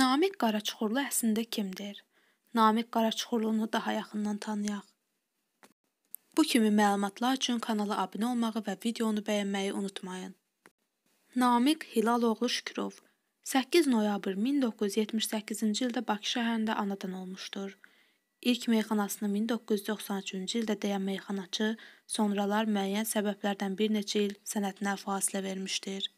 Namiq Qaraçuxurlu əslində kimdir? Namiq Qaraçuxurlunu daha yaxından tanıyaq. Bu kimi məlumatlar üçün kanala abunə olmağı və videonu bəyənməyi unutmayın. Namiq Hilaloğlu Şükrov 8 noyabr 1978-ci ildə Bakı şəhərində anadan olmuşdur. İlk meyxanasını 1993-cü ildə deyən meyxanaçı sonralar müəyyən səbəblərdən bir neçə il sənətinə fasilə vermişdir.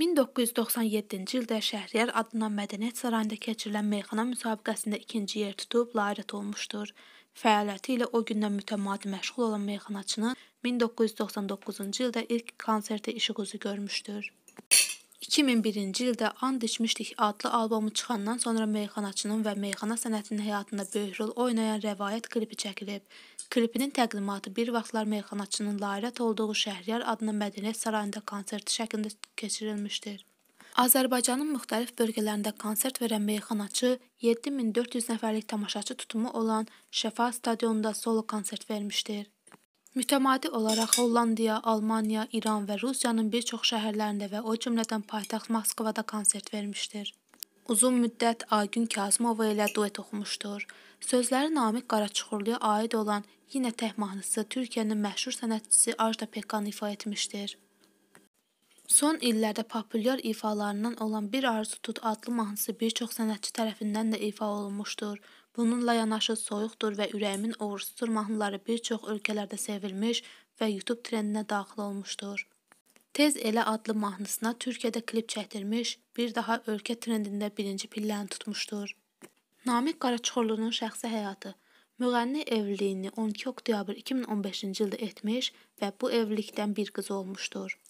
1997-ci ildə Şəhriyar adına Mədəniyyət Sarayında keçirilən meyxana müsabiqəsində ikinci yer tutub layiqət olmuşdur. Fəaliyyəti ilə o gündən mütəmadi məşğul olan meyxanaçının 1999-cu ildə ilk konsertə işıq üzü görmüşdür. 2001-ci ildə And içmişdik adlı albomu çıxandan sonra meyxanaçının və meyxana sənətinin həyatında böyük rol oynayan rəvayət klipi çəkilib. Klipinin təqdimatı bir vaxtlar meyxanaçının lairət olduğu Şəhriyar adlı mədəniyyət sarayında konsert şəklində keçirilmişdir. Azərbaycanın müxtəlif bölgələrində konsert verən meyxanaçı 7400 nəfərlik tamaşaçı tutumu olan Şəfa stadionunda solo konsert vermişdir. Mütəmadi olaraq Hollandiya, Almaniya, İran və Rusiyanın bir çox şəhərlərində və o cümlədən paytaxt Moskvada konsert vermişdir. Uzun müddət Aygün Kazımova ilə duet oxumuşdur. Sözləri Namiq Qaraçuxurluya aid olan Yenə Təh mahnısı Türkiyənin məşhur sənətçisi Ajda Pekkan ifa etmişdir. Son illərdə populyar ifalarından olan Bir Arzu Tut adlı mahnısı bir çox sənətçi tərəfindən də ifa olunmuşdur. Bununla yanaşı soyuqdur və ürəyimin uğursuzdur mahnıları bir çox ölkələrdə sevilmiş və YouTube trendinə daxil olmuşdur. Tez elə adlı mahnısına Türkiyədə klip çəkdirmiş, bir daha ölkə trendində birinci pilləni tutmuşdur. Namiq Qaraçuxurlunun şəxsi həyatı Müğənni evliliyini 12 oktyabr 2015-ci ildə etmiş və bu evlilikdən bir qız olmuşdur.